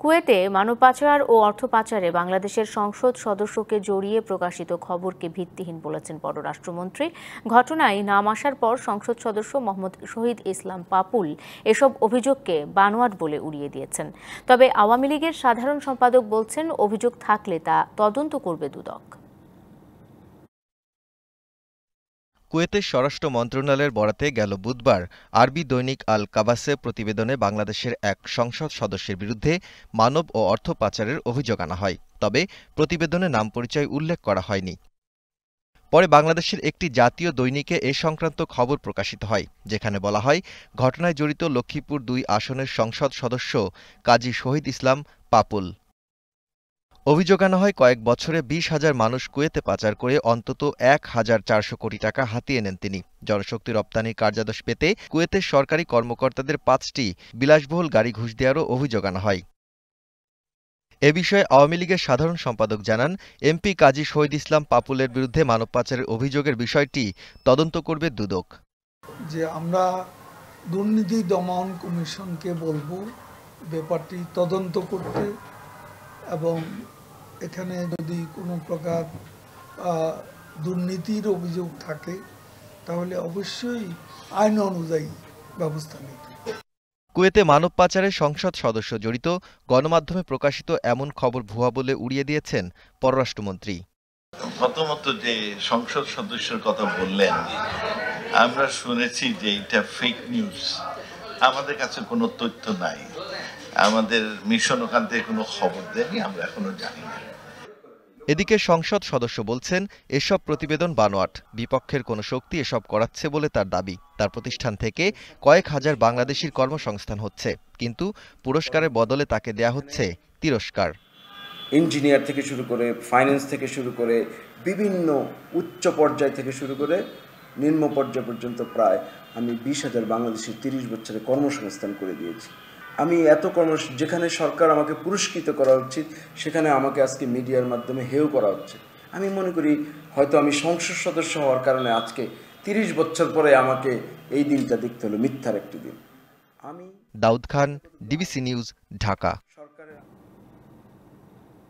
কুয়েতে মানব পাচার ও অর্থ পাচারে বাংলাদেশের সংসদ সদস্যকে জড়িয়ে প্রকাশিত খবরকে ভিত্তিহীন বলেছেন পররাষ্ট্রমন্ত্রী ঘটনায় নাম আসার পর সংসদ সদস্য মোহাম্মদ শহীদ ইসলাম পাপুল এসব অভিযোগকে বানোয়াট বলে উড়িয়ে দিয়েছেন তবে আওয়ামী লীগের সাধারণ সম্পাদক বলছেন অভিযোগ থাকলে তা তদন্ত করবে দুদক কুয়েতের স্বরাষ্ট্র মন্ত্রণালয়ের বরাতে গেল বুধবার আরবি দৈনিক আল কাবাসে প্রতিবেদনে বাংলাদেশের এক সংসদ সদস্যের বিরুদ্ধে মানব ও অর্থ পাচারের অভিযোগ আনা হয় তবে প্রতিবেদনে নাম পরিচয় উল্লেখ করা হয়নি পরে বাংলাদেশের একটি জাতীয় দৈনিকে এ সংক্রান্ত খবর প্রকাশিত হয় যেখানে বলা হয় ঘটনায় জড়িত লক্ষ্মীপুর দুই আসনের সংসদ সদস্য কাজী শহীদ ইসলাম পাপুল অভিযোগ আনা হয় কয়েক বছরে বিশ হাজার মানুষ কুয়েতে পাচার করে অন্তত এক হাজার চারশো কোটি টাকা হাতিয়ে নেন তিনি জনশক্তি রপ্তানির কার্যাদেশ পেতে কুয়েতের সরকারি কর্মকর্তাদের পাঁচটি বিলাসবহুল গাড়ি ঘুষ দেওয়ারও অভিযোগ আনা হয় এ বিষয়ে আওয়ামী লীগের সাধারণ সম্পাদক জানান এমপি কাজী শহীদ ইসলাম পাপুলের বিরুদ্ধে মানব পাচারের অভিযোগের বিষয়টি তদন্ত করবে দুদক যে আমরা দুর্নীতি দমন কমিশনকে বলবো ব্যাপারটি তদন্ত করতে এবং এখানে যদি কোনো প্রকার দুর্নীতির অভিযোগ থাকে তাহলে অবশ্যই আইন অনুযায়ী ব্যবস্থা নিতে কুয়েতে মানব পাচারে সংসদ সদস্য জড়িত গণমাধ্যমে প্রকাশিত এমন খবর ভুয়া বলে উড়িয়ে দিয়েছেন পররাষ্ট্রমন্ত্রী প্রথমত যে সংসদ সদস্যের কথা বললেন আমরা শুনেছি যে এটা ফেক নিউজ আমাদের কাছে কোনো তথ্য নাই আমাদের মিশন ওখান থেকে কোনো খবর দেয়নি আমরা এখনো জানি না এদিকে সংসদ সদস্য বলছেন এসব প্রতিবেদন বানোয়াট বিপক্ষের কোনো শক্তি এসব করাচ্ছে বলে তার দাবি তার প্রতিষ্ঠান থেকে কয়েক হাজার বাংলাদেশির কর্মসংস্থান হচ্ছে কিন্তু পুরস্কারের বদলে তাকে দেয়া হচ্ছে তিরস্কার ইঞ্জিনিয়ার থেকে শুরু করে ফাইন্যান্স থেকে শুরু করে বিভিন্ন উচ্চ পর্যায় থেকে শুরু করে নিম্ন পর্যায় পর্যন্ত প্রায় আমি বিশ হাজার বাংলাদেশের তিরিশ বছরে কর্মসংস্থান করে দিয়েছি আমি এত কর্ম যেখানে সরকার আমাকে পুরস্কৃত করা উচিত সেখানে আমাকে আজকে মিডিয়ার মাধ্যমে হেউ করা হচ্ছে আমি মনে করি হয়তো আমি সংসদ সদস্য হওয়ার কারণে আজকে তিরিশ বছর পরে আমাকে এই দিনটা দেখতে হলো মিথ্যার একটি দিন আমি দাউদ খান ডিবিসি নিউজ ঢাকা